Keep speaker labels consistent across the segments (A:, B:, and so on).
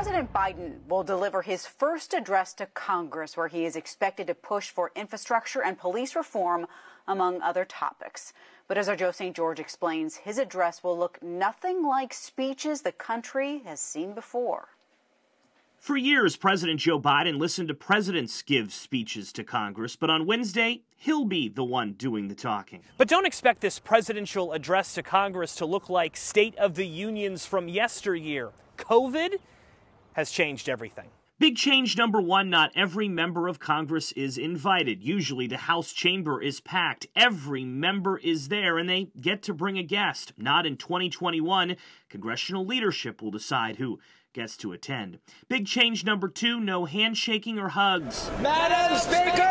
A: President Biden will deliver his first address to Congress, where he is expected to push for infrastructure and police reform, among other topics. But as our Joe St. George explains, his address will look nothing like speeches the country has seen before.
B: For years, President Joe Biden listened to presidents give speeches to Congress, but on Wednesday, he'll be the one doing the talking. But don't expect this presidential address to Congress to look like State of the Unions from yesteryear. COVID has changed everything. Big change number one not every member of Congress is invited. Usually the House chamber is packed. Every member is there, and they get to bring a guest. Not in 2021. Congressional leadership will decide who gets to attend. Big change number two no handshaking or hugs.
A: Madam Speaker!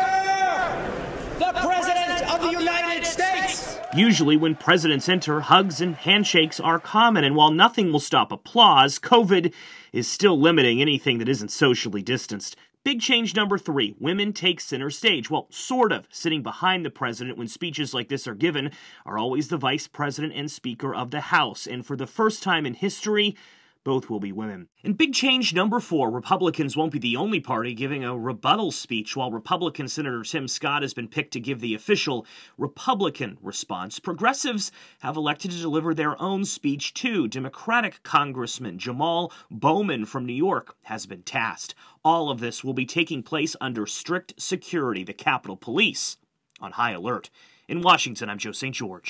B: Usually, when presidents enter, hugs and handshakes are common, and while nothing will stop applause, COVID is still limiting anything that isn't socially distanced. Big change number three women take center stage. Well, sort of. Sitting behind the president when speeches like this are given are always the vice president and speaker of the House. And for the first time in history, both will be women. In big change number four, Republicans won't be the only party giving a rebuttal speech, while Republican Senator Tim Scott has been picked to give the official Republican response. Progressives have elected to deliver their own speech, too. Democratic Congressman Jamal Bowman from New York has been tasked. All of this will be taking place under strict security, the Capitol Police on high alert. In Washington, I'm Joe St. George.